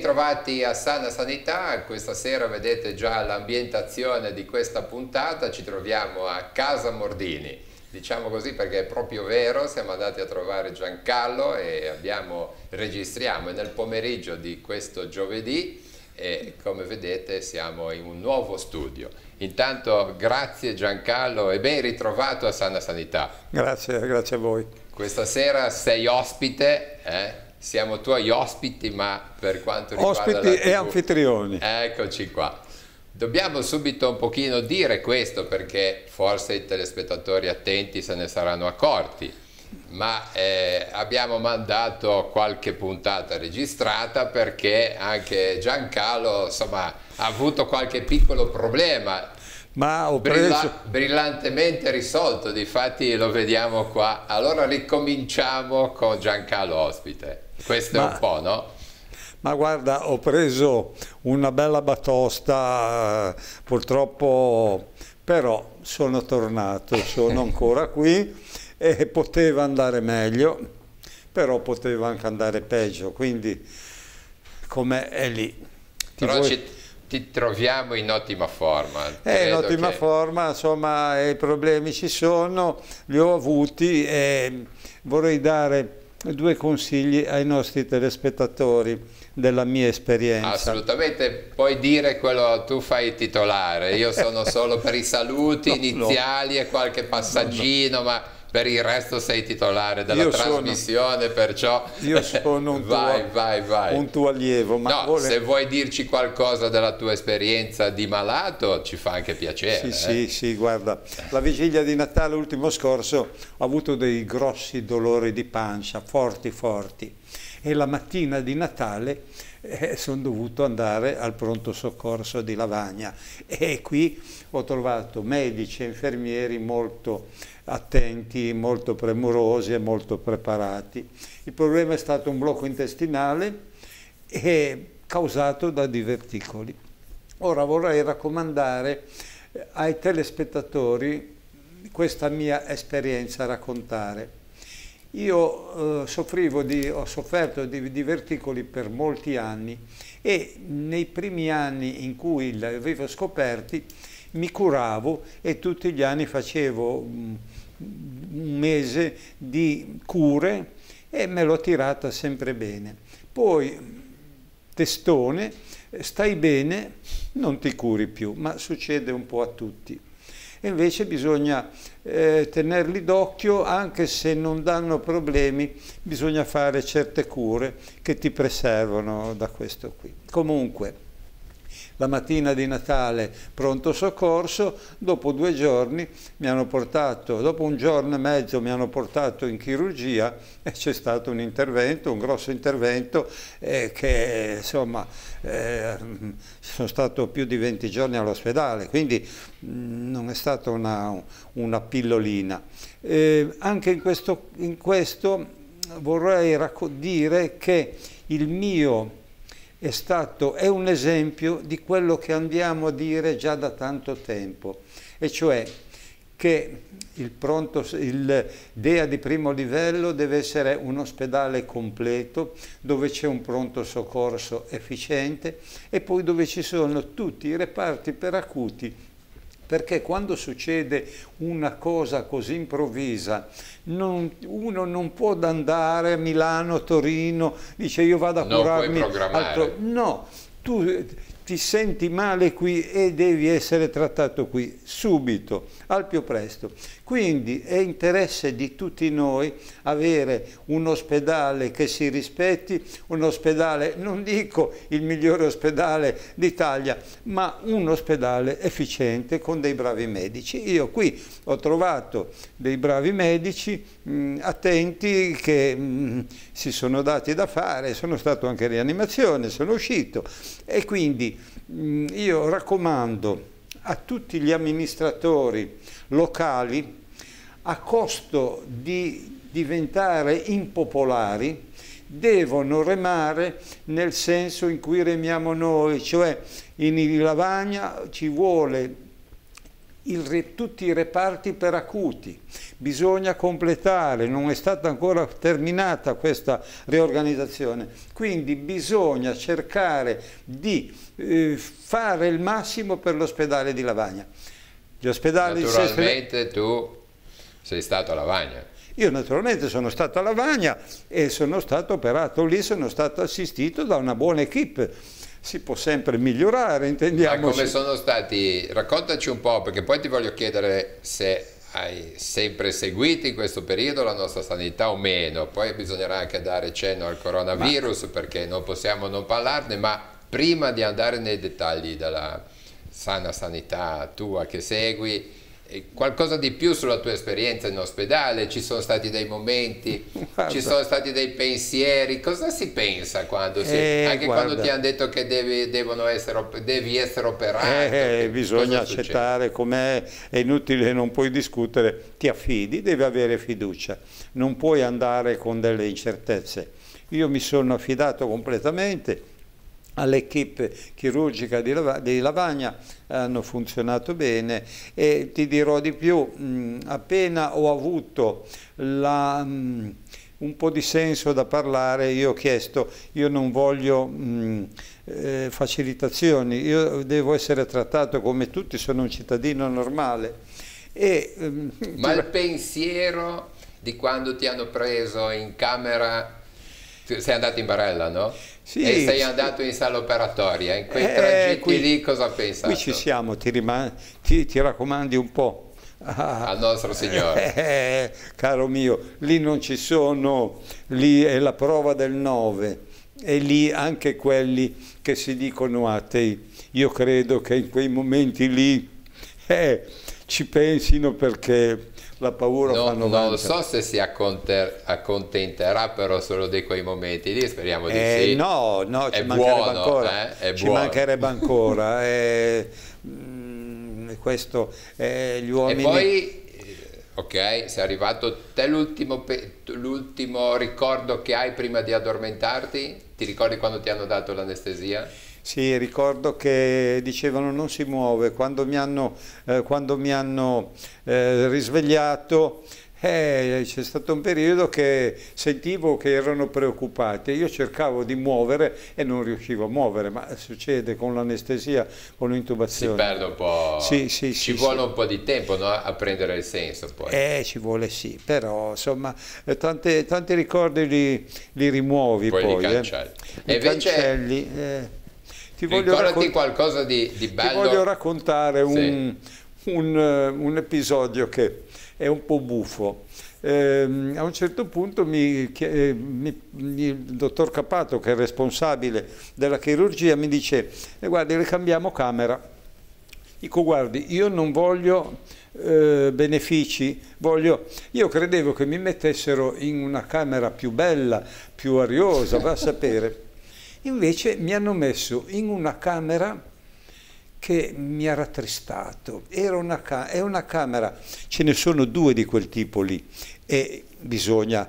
ritrovati a Sana Sanità, questa sera vedete già l'ambientazione di questa puntata, ci troviamo a Casa Mordini, diciamo così perché è proprio vero, siamo andati a trovare Giancarlo e abbiamo, registriamo nel pomeriggio di questo giovedì e come vedete siamo in un nuovo studio. Intanto grazie Giancarlo e ben ritrovato a Sana Sanità. Grazie, grazie a voi. Questa sera sei ospite, eh? siamo tuoi ospiti, ma per quanto riguarda Ospiti e anfitrioni. Eccoci qua. Dobbiamo subito un pochino dire questo perché forse i telespettatori attenti se ne saranno accorti, ma eh, abbiamo mandato qualche puntata registrata perché anche Giancarlo insomma, ha avuto qualche piccolo problema ma ho preso... Brilla brillantemente risolto, difatti lo vediamo qua. Allora ricominciamo con Giancarlo Ospite, questo ma... è un po', no? ma guarda ho preso una bella batosta eh, purtroppo però sono tornato sono ancora qui e poteva andare meglio però poteva anche andare peggio quindi come è lì ti però vuoi ti troviamo in ottima forma. È eh, in ottima che... forma, insomma eh, i problemi ci sono, li ho avuti e vorrei dare due consigli ai nostri telespettatori della mia esperienza. Assolutamente, puoi dire quello tu fai titolare, io sono solo per i saluti no, iniziali no. e qualche passaggino, no, ma per il resto sei titolare della io trasmissione, sono, perciò io sono un, vai, tuo, vai, vai. un tuo allievo. no, vuole... se vuoi dirci qualcosa della tua esperienza di malato ci fa anche piacere. Sì, eh? sì, sì, guarda, la vigilia di Natale ultimo scorso ho avuto dei grossi dolori di pancia, forti, forti, e la mattina di Natale eh, sono dovuto andare al pronto soccorso di Lavagna e qui ho trovato medici e infermieri molto attenti, molto premurosi e molto preparati. Il problema è stato un blocco intestinale causato da diverticoli. Ora vorrei raccomandare eh, ai telespettatori questa mia esperienza a raccontare. Io eh, soffrivo di, ho sofferto di diverticoli per molti anni e nei primi anni in cui li avevo scoperti mi curavo e tutti gli anni facevo mh, mm, un mese di cure e me l'ho tirata sempre bene. Poi, testone, stai bene, non ti curi più, ma succede un po' a tutti. E invece bisogna eh, tenerli d'occhio, anche se non danno problemi, bisogna fare certe cure che ti preservano da questo qui. Comunque, la mattina di Natale pronto soccorso, dopo due giorni mi hanno portato, dopo un giorno e mezzo mi hanno portato in chirurgia e c'è stato un intervento, un grosso intervento eh, che insomma eh, sono stato più di 20 giorni all'ospedale, quindi mh, mm, non è stata una, una pillolina. Eh, anche in questo, in questo vorrei dire che il mio è, stato, è un esempio di quello che andiamo a dire già da tanto tempo, e cioè che il, pronto, il, DEA di primo livello deve essere un ospedale completo dove c'è un pronto soccorso efficiente e poi dove ci sono tutti i reparti per acuti perché quando succede una cosa così improvvisa, non, uno non può andare a Milano, Torino, dice io vado a non curarmi. Altro. No, tu ti senti male qui e devi essere trattato qui, subito, al più presto. Quindi è interesse di tutti noi avere un ospedale che si rispetti, un ospedale, non dico il migliore ospedale d'Italia, ma un ospedale efficiente con dei bravi medici. Io qui ho trovato dei bravi medici mh, attenti che mh, si sono dati da fare, sono stato anche in rianimazione, sono uscito e quindi Mm, io raccomando a tutti gli amministratori locali a costo di diventare impopolari devono remare nel senso in cui remiamo noi, cioè in Lavagna ci vuole il, tutti i reparti per acuti. Bisogna completare, non è stata ancora terminata questa riorganizzazione, quindi bisogna cercare di eh, fare il massimo per l'ospedale di Lavagna. Gli ospedali Naturalmente tu sei stato a Lavagna. Io naturalmente sono stato a Lavagna e sono stato operato lì, sono stato assistito da una buona equip si può sempre migliorare, intendiamo. Ma come sono stati, raccontaci un po', perché poi ti voglio chiedere se hai sempre seguito in questo periodo la nostra sanità o meno, poi bisognerà anche dare cenno al coronavirus ma... perché non possiamo non parlarne, ma prima di andare nei dettagli della sana sanità tua che segui, qualcosa di più sulla tua esperienza in ospedale, ci sono stati dei momenti, guarda. ci sono stati dei pensieri, cosa si pensa quando si, eh, anche guarda. quando ti hanno detto che devi, essere, devi essere operato? Eh, eh bisogna accettare com'è, è inutile, non puoi discutere, ti affidi, devi avere fiducia, non puoi andare con delle incertezze. Io mi sono affidato completamente, all'equipe chirurgica di, Lav di, Lavagna hanno funzionato bene e ti dirò di più, mh, appena ho avuto la... Mh, un po' di senso da parlare, io ho chiesto, io non voglio mh, eh, facilitazioni, io devo essere trattato come tutti, sono un cittadino normale. E, mh, Ma il pensiero di quando ti hanno preso in camera sei andato in Barella, no? Sì. E sei andato in sala operatoria. In quei eh, tragitti qui, lì cosa pensi? Qui ci siamo, ti, ti, ti raccomandi un po'. Ah, al nostro Signore. Eh, caro mio, lì non ci sono, lì è la prova del nove e lì anche quelli che si dicono atei. Io credo che in quei momenti lì eh, ci pensino perché la paura non, fa 90. Non so se si accontenterà però solo di quei momenti lì, speriamo di eh, sì. No, no, ci mancherebbe buono, ancora. Eh? Ci mancherebbe ancora. eh, mm, questo, eh, gli uomini... E poi, eh, ok, sei arrivato, te l'ultimo ricordo che hai prima di addormentarti? Ti ricordi quando ti hanno dato l'anestesia? Sì, ricordo che dicevano non si muove, quando mi hanno, eh, quando mi hanno eh, risvegliato eh, c'è stato un periodo che sentivo che erano preoccupati, io cercavo di muovere e non riuscivo a muovere, ma succede con l'anestesia, con l'intubazione. Si perde un po', sì, sì, ci sì, vuole un po' di tempo no? a prendere il senso poi. Eh, ci vuole sì, però insomma eh, tanti ricordi li, li rimuovi poi. poi eh. li cancelli. Eh. Li invece... cancelli, eh ti voglio raccontare qualcosa di, di bello. Ti voglio raccontare un, sì. un, eh, un episodio che è un po' buffo. Eh, a un certo punto eh, mi, mi, il dottor Capato, che è responsabile della chirurgia, mi dice, eh, guardi, le cambiamo camera. Dico, guardi, io non voglio eh, benefici, voglio... Io credevo che mi mettessero in una camera più bella, più ariosa, va a sapere. Invece mi hanno messo in una camera che mi ha rattristato. Una è una camera, ce ne sono due di quel tipo lì e bisogna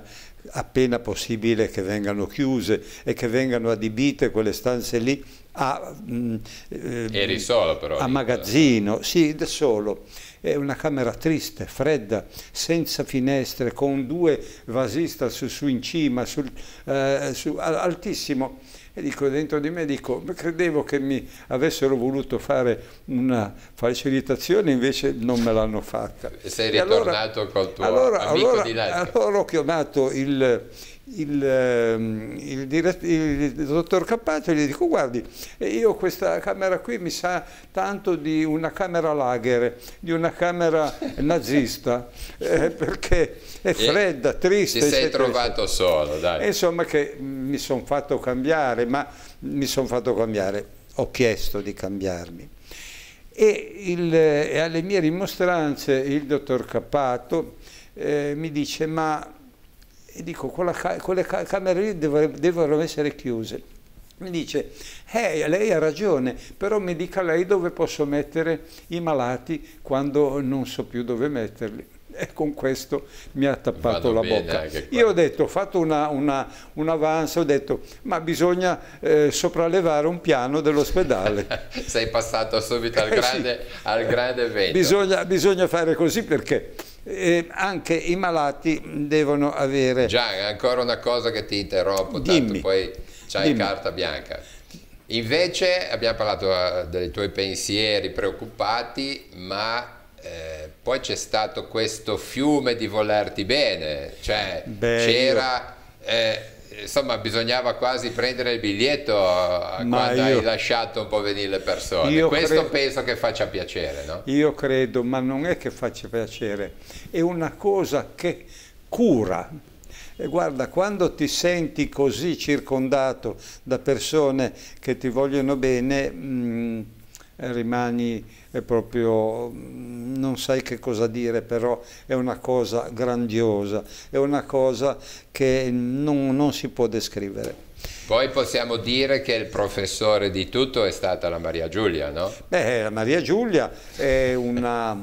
appena possibile che vengano chiuse e che vengano adibite quelle stanze lì a, mh, mm, eh, Eri solo però, a magazzino, sì, da solo. È una camera triste, fredda, senza finestre, con due vasista su, su in cima, sul, eh, su, altissimo. E dico, dentro di me dico, credevo che mi avessero voluto fare una facilitazione, invece non me l'hanno fatta. Sei ritornato allora, col tuo allora, amico allora, di là. Allora ho chiamato il il, ehm, il, il, il, dottor Cappato gli dico guardi eh, io questa camera qui mi sa tanto di una camera lager di una camera nazista eh, perché è fredda, triste ti sei trovato triste. solo dai. insomma che mi sono fatto cambiare ma mi sono fatto cambiare ho chiesto di cambiarmi e, e alle mie rimostranze il dottor Cappato eh, mi dice ma e dico quella, quelle camere lì devono essere chiuse. Mi dice, eh, lei ha ragione, però mi dica lei dove posso mettere i malati quando non so più dove metterli e con questo mi ha tappato Vado la bocca. Io ho detto, ho fatto una, una, un avanzo, ho detto, ma bisogna eh, sopraelevare un piano dell'ospedale. Sei passato subito al grande, eh sì. al grande evento. Bisogna, bisogna fare così perché eh, anche i malati devono avere... Gian, ancora una cosa che ti interrompo, Dimmi. tanto poi c'hai Dimmi. carta bianca. Invece abbiamo parlato eh, dei tuoi pensieri preoccupati, ma eh, poi c'è stato questo fiume di volerti bene, cioè c'era... Eh, insomma bisognava quasi prendere il biglietto eh, Ma quando io, hai lasciato un po' venire le persone. Questo credo, penso che faccia piacere, no? Io credo, ma non è che faccia piacere, è una cosa che cura. E guarda, quando ti senti così circondato da persone che ti vogliono bene, mh, mm, eh, rimani proprio, mm, non sai che cosa dire, però è una cosa grandiosa, è una cosa che non, non si può descrivere. Poi possiamo dire che il professore di tutto è stata la Maria Giulia, no? Beh, la Maria Giulia è una...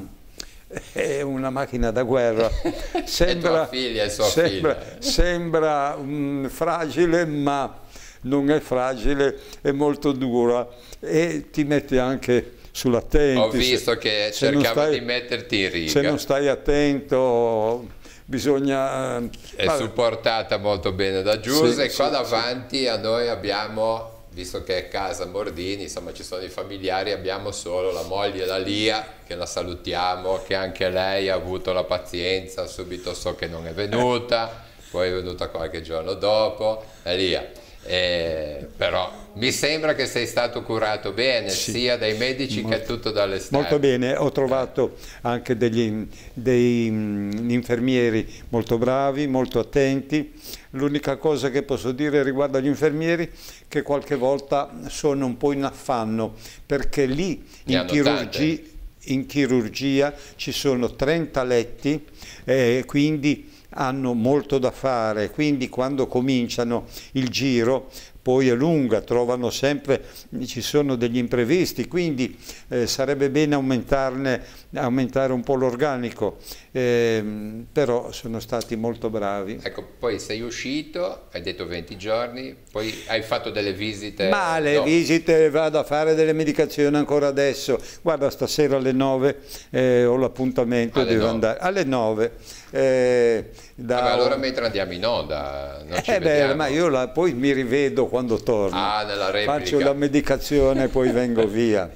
è una macchina da guerra. Sembra, figlia, sembra, sembra mm, mh, fragile, ma non è fragile, è molto dura e ti mette anche sull'attento. Ho visto se, che cercava stai, di metterti in riga. Se non stai attento bisogna... È vabbè. supportata molto bene da Giuse sì, e qua sì, davanti sì. a noi abbiamo visto che è casa Mordini, insomma ci sono i familiari, abbiamo solo la moglie, la Lia, che la salutiamo, che anche lei ha avuto la pazienza, subito so che non è venuta. Eh poi è venuta qualche giorno dopo e via. Eh, però mi sembra che sei stato curato bene sì. sia dai medici molto, che tutto dall'esterno. Molto bene, ho trovato anche degli, dei mh, mm, infermieri molto bravi, molto attenti. L'unica cosa che posso dire riguardo agli infermieri che qualche volta sono un po' in affanno perché lì in chirurgia, in chirurgia, ci sono 30 letti, eh, quindi hanno molto da fare, quindi quando cominciano il giro poi è lunga, trovano sempre, ci sono degli imprevisti, quindi eh, sarebbe bene aumentarne, aumentare un po' l'organico, eh, però sono stati molto bravi. Ecco, poi sei uscito, hai detto 20 giorni, poi hai fatto delle visite? Ma le no. visite vado a fare delle medicazioni ancora adesso. Guarda, stasera alle 9 eh, ho l'appuntamento, devo 9. andare alle 9. Eh, da... Vabbè, allora mentre andiamo in onda, non eh beh, ma io la, poi mi rivedo quando torno. Ah, Faccio la medicazione e poi vengo via.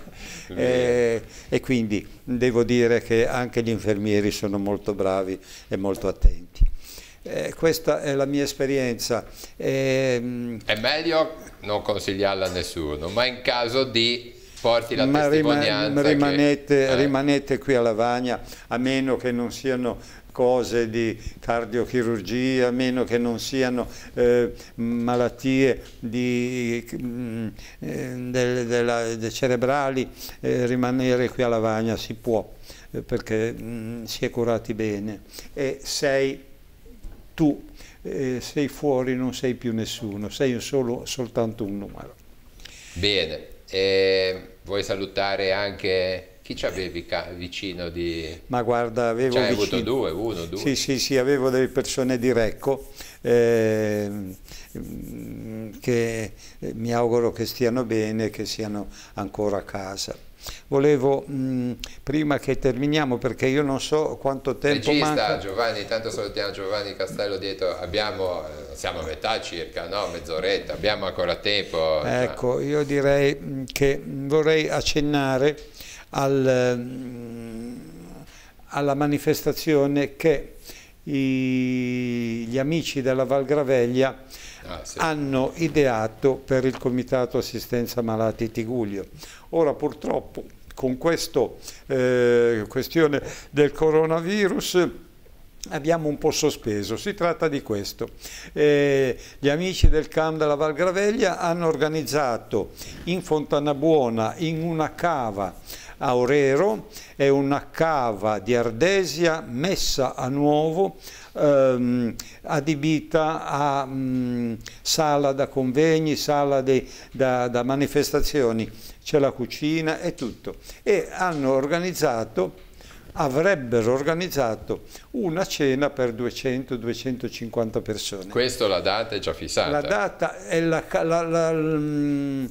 Eh, e quindi devo dire che anche gli infermieri sono molto bravi e molto attenti. Eh, questa è la mia esperienza. Eh, è meglio non consigliarla a nessuno, ma in caso di porti la ma testimonianza. rimanete, che, eh. rimanete qui a Lavagna, a meno che non siano cose di cardiochirurgia, a meno che non siano eh, malattie di, mm, eh, del, della, de cerebrali, eh, rimanere qui a Lavagna si può, eh, perché mh, mm, si è curati bene e sei tu eh, sei fuori, non sei più nessuno, sei solo, soltanto un numero. Bene, e eh, vuoi salutare anche chi ci eh. avevi vicino di... Ma guarda, avevo... Cioè, vicino... avuto due, uno, due. Sì, sì, sì, avevo delle persone di Recco eh, che mi auguro che stiano bene, che siano ancora a casa. Volevo, mh, prima che terminiamo, perché io non so quanto tempo Regista, manca... Giovanni, tanto salutiamo Giovanni Castello dietro, abbiamo, eh, siamo a metà circa, no? mezz'oretta, abbiamo ancora tempo. Eh, ecco, cioè. io direi che vorrei accennare al, alla manifestazione che i, gli amici della Val Graveglia... Ah, sì. hanno ideato per il Comitato Assistenza Malati Tiguglio. Ora purtroppo con questa eh, questione del coronavirus abbiamo un po' sospeso, si tratta di questo. Eh, gli amici del CAM della Val Graveglia hanno organizzato in Fontanabuona, in una cava a Orero, è una cava di ardesia messa a nuovo ehm, adibita a mh, mm, sala da convegni, sala de, da, da manifestazioni, c'è la cucina e tutto. E hanno organizzato avrebbero organizzato una cena per 200-250 persone. Questa la data è già fissata? La data è la, la, la, mm,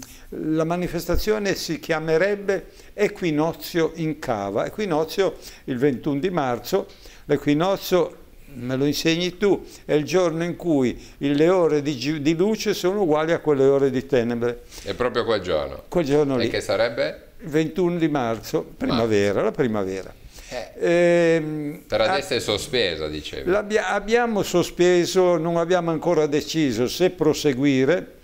la, manifestazione si chiamerebbe Equinozio in Cava. Equinozio il 21 di marzo, l'equinozio me lo insegni tu, è il giorno in cui le ore di, di, luce sono uguali a quelle ore di tenebre. È proprio quel giorno? Quel giorno lì. E che sarebbe? 21 di marzo, primavera, marzo. la primavera. Eh, per ehm, adesso è sospesa, dicevo. Abbiamo sospeso, non abbiamo ancora deciso se proseguire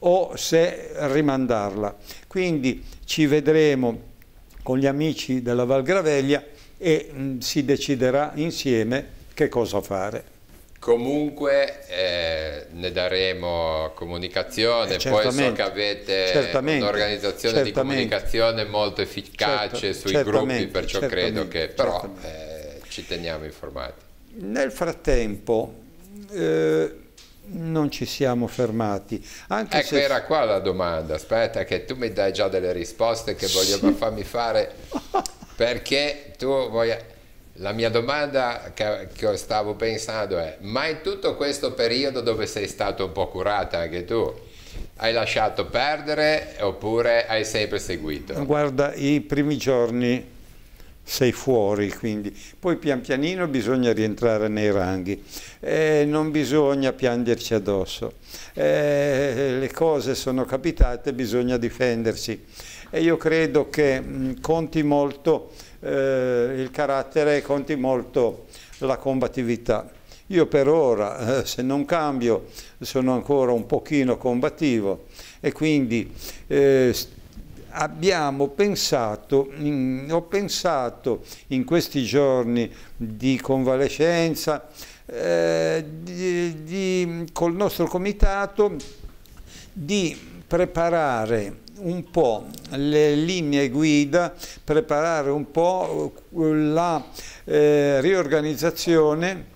o se rimandarla. Quindi ci vedremo con gli amici della Val Graveglia e mh, mm, si deciderà insieme che cosa fare. Comunque eh, ne daremo comunicazione, eh, poi so che avete un'organizzazione di comunicazione molto efficace certo, sui gruppi, perciò credo che però eh, ci teniamo informati. Nel frattempo eh, non ci siamo fermati. Anche ecco, se... era qua la domanda, aspetta che tu mi dai già delle risposte che voglio sì. farmi fare perché tu vuoi la mia domanda che, che, stavo pensando è, ma in tutto questo periodo dove sei stato un po' curata anche tu, hai lasciato perdere oppure hai sempre seguito? Guarda, i primi giorni sei fuori, quindi poi pian pianino bisogna rientrare nei ranghi, eh, non bisogna piangerci addosso, eh, le cose sono capitate, bisogna difendersi e io credo che mh, conti molto eh, il carattere conti molto la combattività. Io per ora, eh, se non cambio, sono ancora un pochino combattivo e quindi eh, abbiamo pensato, mh, ho pensato in questi giorni di convalescenza eh, di, di, col nostro comitato di preparare un po' le linee guida, preparare un po' la eh, riorganizzazione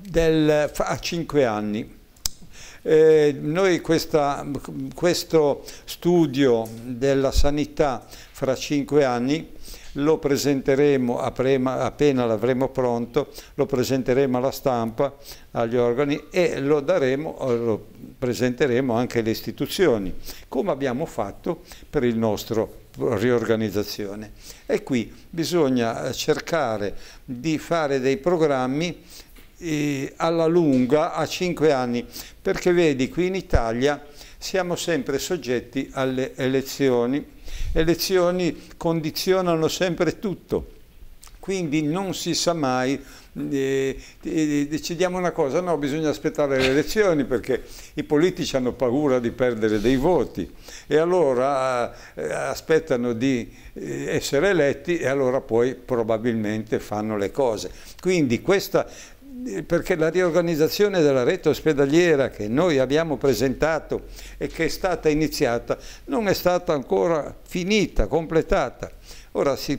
del, a cinque anni. Eh, noi questa, questo studio della sanità fra cinque anni lo presenteremo appena l'avremo pronto, lo presenteremo alla stampa, agli organi e lo, daremo, eh, lo presenteremo anche alle istituzioni, come abbiamo fatto per il nostro riorganizzazione. E qui bisogna eh, cercare di fare dei programmi eh, alla lunga, a cinque anni, perché vedi qui in Italia siamo sempre soggetti alle elezioni elezioni condizionano sempre tutto. Quindi non si sa mai eh, eh, eh decidiamo una cosa, no, bisogna aspettare le elezioni perché i politici hanno paura di perdere dei voti e allora eh, aspettano di eh, essere eletti e allora poi probabilmente fanno le cose. Quindi questa perché la riorganizzazione della rete ospedaliera che noi abbiamo presentato e che è stata iniziata non è stata ancora finita, completata. Ora si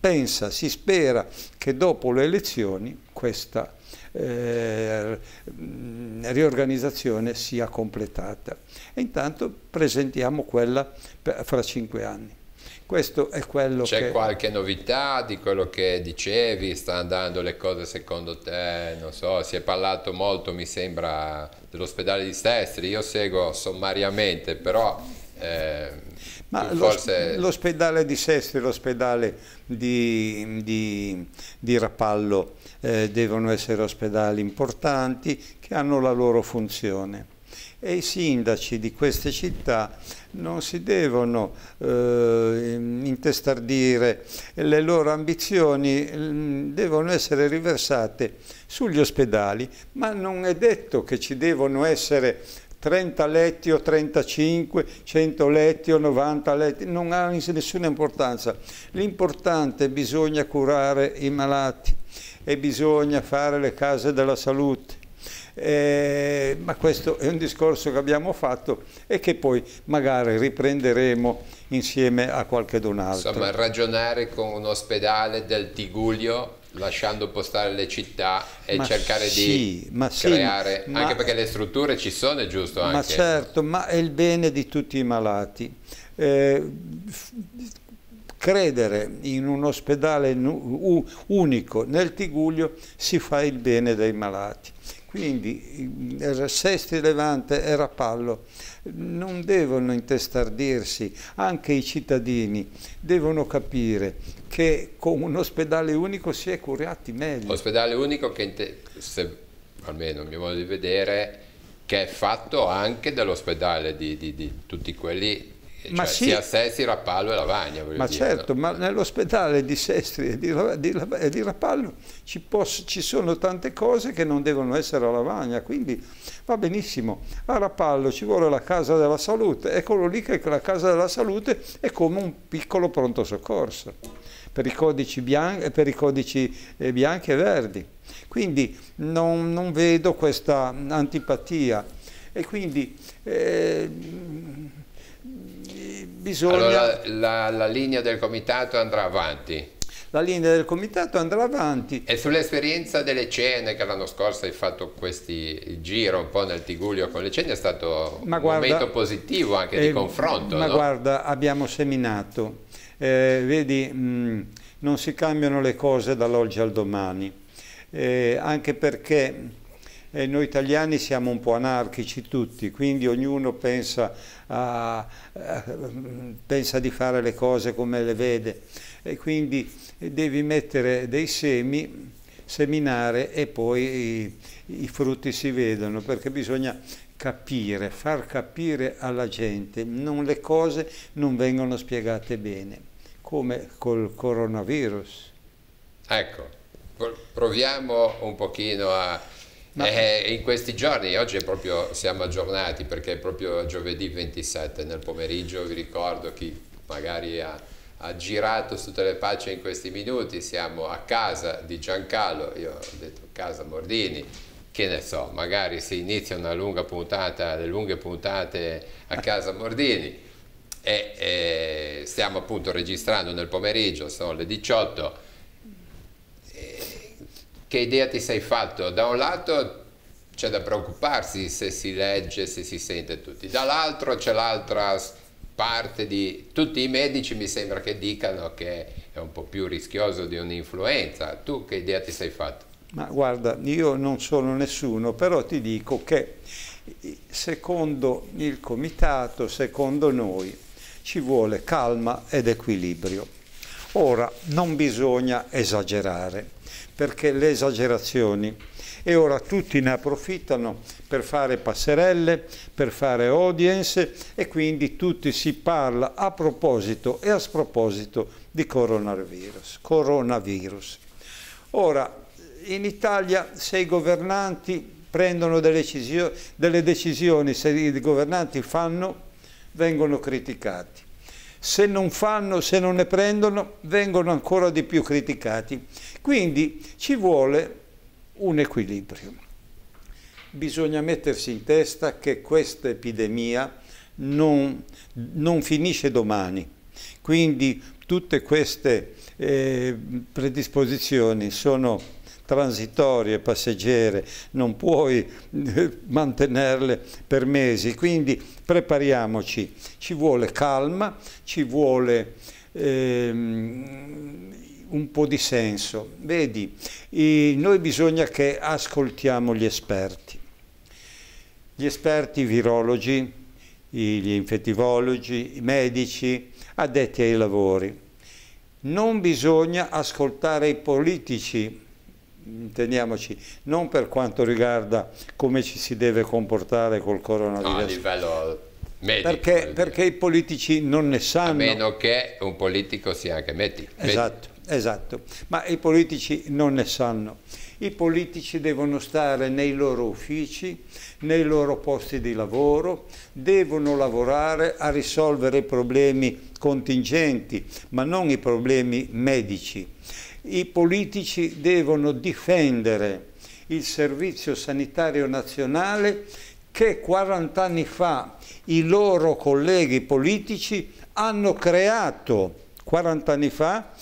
pensa, si spera che dopo le elezioni questa eh, riorganizzazione sia completata. E intanto presentiamo quella fra cinque anni. Questo è quello C'è che... qualche novità di quello che dicevi? Sta andando le cose secondo te? Non so, si è parlato molto, mi sembra, dell'ospedale di Sestri. Io seguo sommariamente, però... Eh, Ma forse... l'ospedale di Sestri e l'ospedale di, di, di, Rapallo eh, devono essere ospedali importanti che hanno la loro funzione e i sindaci di queste città non si devono eh, intestardire, le loro ambizioni mh, mm, devono essere riversate sugli ospedali, ma non è detto che ci devono essere 30 letti o 35, 100 letti o 90 letti, non ha nessuna importanza. L'importante è bisogna curare i malati e bisogna fare le case della salute eh, ma questo è un discorso che abbiamo fatto e che poi magari riprenderemo insieme a qualcun altro. Insomma, ragionare con un ospedale del Tiguglio lasciando postare le città e ma cercare sì, di sì, creare, ma, anche perché le strutture ci sono, è giusto? Anche. Ma certo, ma è il bene di tutti i malati. Eh, credere in un ospedale unico nel Tiguglio si fa il bene dei malati quindi Sesti Levante e Rapallo non devono intestardirsi, anche i cittadini devono capire che con un ospedale unico si è curati meglio. Ospedale unico che, se, almeno a mio modo di vedere, che è fatto anche dall'ospedale di, di, di tutti quelli eh, ma cioè, sì. sia a Sestri, Rappallo e Lavagna. Ma dire, certo, no? ma eh. nell'ospedale di Sestri e di, di, di Rappallo ci, posso, ci, sono tante cose che non devono essere a Lavagna, quindi va benissimo. A Rappallo ci vuole la casa della salute, eccolo lì che la casa della salute è come un piccolo pronto soccorso per i codici, bianchi, eh, per i codici bianchi e verdi. Quindi non, non vedo questa antipatia e quindi eh, bisogna... Allora, la, la linea del comitato andrà avanti? La linea del comitato andrà avanti. E sull'esperienza delle cene, che l'anno scorso hai fatto questi, giro un po' nel Tiguglio con le cene, è stato ma un guarda, momento positivo anche eh, di confronto. Ma no? guarda, abbiamo seminato. Eh, vedi, mh, mm, non si cambiano le cose dall'oggi al domani, eh, anche perché eh, noi italiani siamo un po' anarchici tutti, quindi ognuno pensa, a, a, pensa di fare le cose come le vede e quindi devi mettere dei semi seminare e poi i, i frutti si vedono perché bisogna capire, far capire alla gente, non, le cose non vengono spiegate bene, come col coronavirus. Ecco, proviamo un pochino a ma... Eh, in questi giorni, oggi proprio, siamo aggiornati perché è proprio giovedì 27 nel pomeriggio, vi ricordo chi magari ha, ha girato su le Telepaccia in questi minuti, siamo a casa di Giancarlo, io ho detto casa Mordini, che ne so, magari si inizia una lunga puntata, le lunghe puntate a casa Mordini e, e stiamo appunto registrando nel pomeriggio, sono le 18 che idea ti sei fatto? Da un lato c'è da preoccuparsi se si legge, se si sente tutti, dall'altro c'è l'altra parte di tutti i medici mi sembra che dicano che è un po' più rischioso di un'influenza. Tu che idea ti sei fatto? Ma guarda, io non sono nessuno, però ti dico che secondo il comitato, secondo noi, ci vuole calma ed equilibrio. Ora, non bisogna esagerare perché le esagerazioni e ora tutti ne approfittano per fare passerelle, per fare audience e quindi tutti si parla a proposito e a sproposito di coronavirus. coronavirus. Ora, in Italia se i governanti prendono delle, delle decisioni, se i governanti fanno, vengono criticati se non fanno, se non ne prendono, vengono ancora di più criticati. Quindi ci vuole un equilibrio. Bisogna mettersi in testa che questa epidemia non, non finisce domani. Quindi tutte queste eh, predisposizioni sono transitorie, passeggere, non puoi eh, mantenerle per mesi, quindi prepariamoci, ci vuole calma, ci vuole ehm, un po' di senso. Vedi, noi bisogna che ascoltiamo gli esperti, gli esperti virologi, gli infettivologi, i medici, addetti ai lavori. Non bisogna ascoltare i politici intendiamoci, non per quanto riguarda come ci si deve comportare col coronavirus. No, a livello medico. Perché, perché, i politici non ne sanno. A meno che un politico sia anche medico. Esatto, esatto, ma i politici non ne sanno. I politici devono stare nei loro uffici, nei loro posti di lavoro, devono lavorare a risolvere i problemi contingenti, ma non i problemi medici i politici devono difendere il Servizio Sanitario Nazionale che 40 anni fa i loro colleghi politici hanno creato 40 anni fa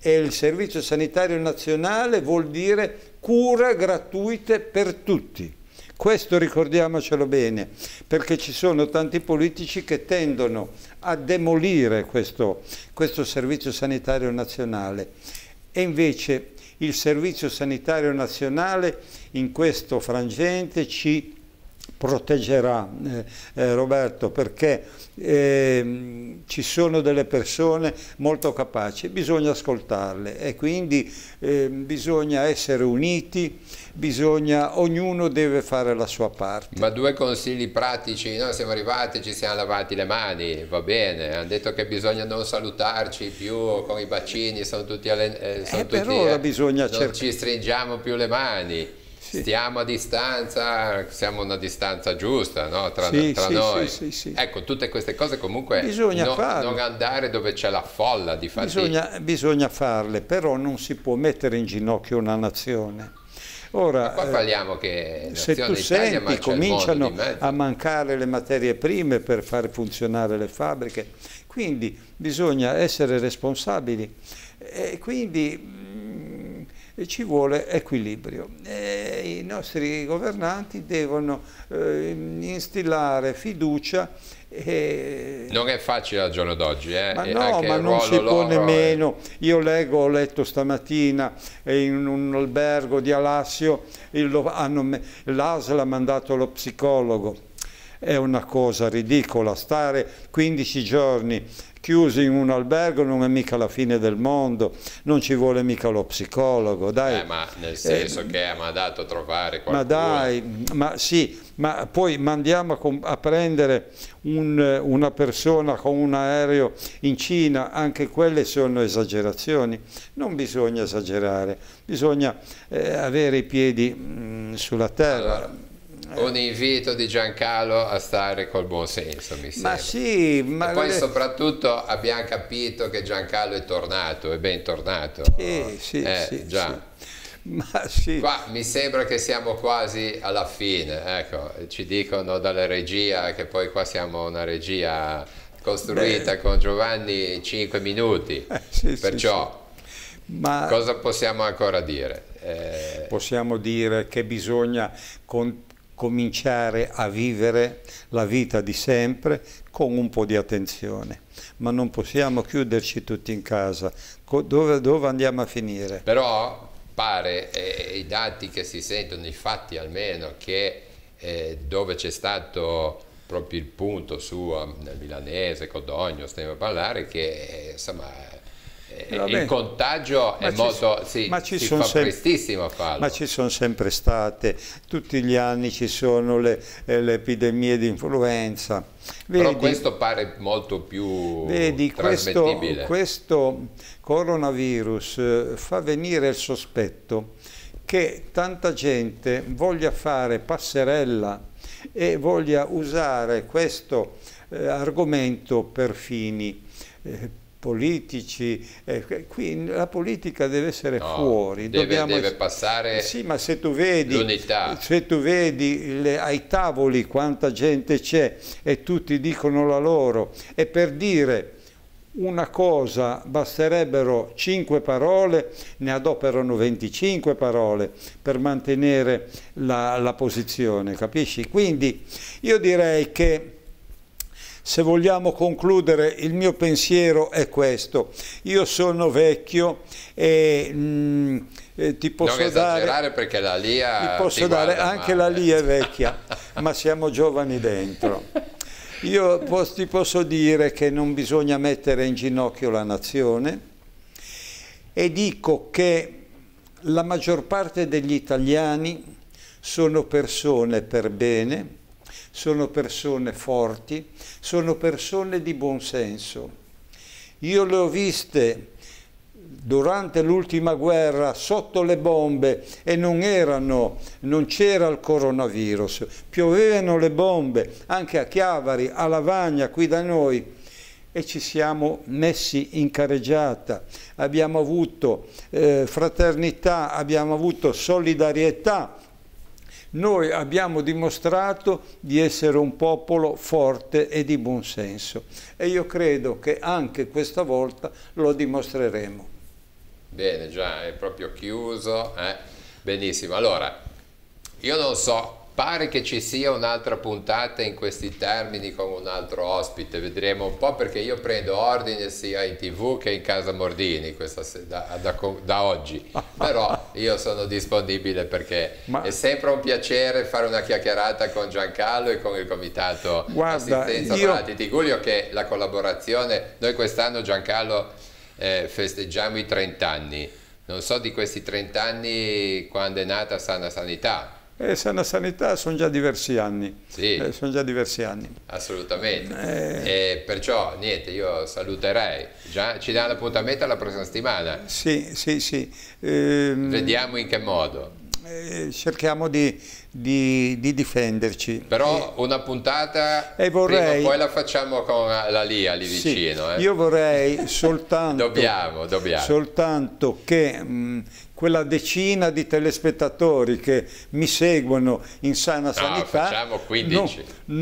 e il Servizio Sanitario Nazionale vuol dire cure gratuite per tutti. Questo ricordiamocelo bene, perché ci sono tanti politici che tendono a demolire questo, questo Servizio Sanitario Nazionale e invece il Servizio Sanitario Nazionale in questo frangente ci proteggerà eh, eh, Roberto perché eh, ci sono delle persone molto capaci, bisogna ascoltarle e quindi eh, bisogna essere uniti, bisogna, ognuno deve fare la sua parte. Ma due consigli pratici, noi siamo arrivati, ci siamo lavati le mani, va bene, hanno detto che bisogna non salutarci più con i bacini, sono tutti... Alle, eh, sono eh, tutti, per ora bisogna cercare... Non ci stringiamo più le mani. Sì. Stiamo a distanza, siamo a una distanza giusta no? tra, sì, tra sì, noi. Ecco, tutte queste cose comunque bisogna no, non andare dove c'è la folla di farle. Bisogna, bisogna, farle, però non si può mettere in ginocchio una nazione. Ora, qua eh, parliamo che se tu senti cominciano a mancare le materie prime per far funzionare le fabbriche, quindi bisogna essere responsabili e quindi mh, mm, ci vuole equilibrio. E i nostri governanti devono eh, instillare fiducia e... Non è facile al giorno d'oggi, eh? ma no, ma non si può nemmeno. È... Io leggo, ho letto stamattina eh, in un albergo di Alassio, l'ASL ha mandato lo psicologo è una cosa ridicola stare 15 giorni chiusi in un albergo non è mica la fine del mondo, non ci vuole mica lo psicologo, dai. Eh, ma nel senso eh, che ha dato a trovare qualcuno. Ma dai, ma sì, ma poi mandiamo a, a prendere un, una persona con un aereo in Cina, anche quelle sono esagerazioni. Non bisogna esagerare, bisogna eh, avere i piedi mh, mm, sulla terra. Allora eh. un invito di Giancarlo a stare col buon senso, mi sembra. Ma sì, ma e poi soprattutto abbiamo capito che Giancarlo è tornato, è ben tornato. Sì, no? sì, eh, sì, già. Sì. Ma sì. Qua mi sembra che siamo quasi alla fine, ecco, ci dicono dalla regia che poi qua siamo una regia costruita Beh. con Giovanni 5 minuti, eh, sì, perciò ma... cosa possiamo ancora dire? Eh... Possiamo dire che bisogna continuare cominciare a vivere la vita di sempre con un po' di attenzione. Ma non possiamo chiuderci tutti in casa. Dove, dove andiamo a finire? Però pare, eh, i dati che si sentono, i fatti almeno, che eh, dove c'è stato proprio il punto suo, nel Milanese, Codogno, stiamo a parlare, che eh, insomma eh, il contagio è molto, si, ma ci si prestissimo farlo. Ma ci sono sempre state, tutti gli anni ci sono le, eh, le epidemie di influenza. Vedi, Però questo pare molto più vedi, questo, questo coronavirus eh, fa venire il sospetto che tanta gente voglia fare passerella e voglia usare questo eh, argomento per fini eh, politici, eh, qui la politica deve essere no, fuori. Deve, Dobbiamo... deve passare eh, sì, ma se tu vedi, se tu vedi le, ai tavoli quanta gente c'è e tutti dicono la loro e per dire una cosa basterebbero 5 parole, ne adoperano 25 parole per mantenere la, la posizione, capisci? Quindi io direi che se vogliamo concludere il mio pensiero è questo, io sono vecchio e... Mh, mm, eh, ti posso non dare, perché la Lia ti posso ti dare anche male. la Lia è vecchia ma siamo giovani dentro io posso, ti posso dire che non bisogna mettere in ginocchio la nazione e dico che la maggior parte degli italiani sono persone per bene sono persone forti, sono persone di buon senso. Io le ho viste durante l'ultima guerra sotto le bombe e non erano, non c'era il coronavirus, piovevano le bombe anche a Chiavari, a Lavagna, qui da noi e ci siamo messi in careggiata, abbiamo avuto eh, fraternità, abbiamo avuto solidarietà noi abbiamo dimostrato di essere un popolo forte e di buon senso e io credo che anche questa volta lo dimostreremo. Bene, già è proprio chiuso. Eh? Benissimo, allora io non so pare che ci sia un'altra puntata in questi termini con un altro ospite, vedremo un po' perché io prendo ordine sia in tv che in casa Mordini questa, da, da, da, oggi, però io sono disponibile perché Ma... è sempre un piacere fare una chiacchierata con Giancarlo e con il comitato Guarda, assistenza io... Malati di Guglio che la collaborazione, noi quest'anno Giancarlo eh, festeggiamo i 30 anni, non so di questi 30 anni quando è nata Sana Sanità, e sana sanità sono già diversi anni. Sì. Eh, sono già diversi anni. Assolutamente. Eh. E perciò, niente, io saluterei. Già ci dà l'appuntamento alla prossima settimana. Sì, sì, sì. Eh, Vediamo in che modo. Eh, cerchiamo di, di, di, difenderci. Però una puntata e vorrei, poi la facciamo con la LIA lì sì, vicino. Eh. Io vorrei soltanto, dobbiamo, dobbiamo. soltanto che mh, mm, quella decina di telespettatori che mi seguono in sana no, sanità, facciamo 15. Non,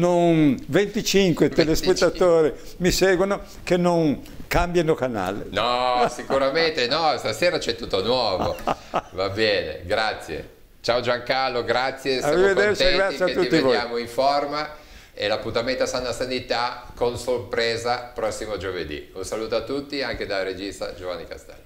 non 25 25. mi seguono che non cambiano canale. No, sicuramente no, stasera c'è tutto nuovo. Va bene, grazie. Ciao Giancarlo, grazie, siamo contenti grazie a tutti ti vediamo voi. in forma e l'appuntamento a Sana Sanità con sorpresa prossimo giovedì. Un saluto a tutti anche dal regista Giovanni Castello.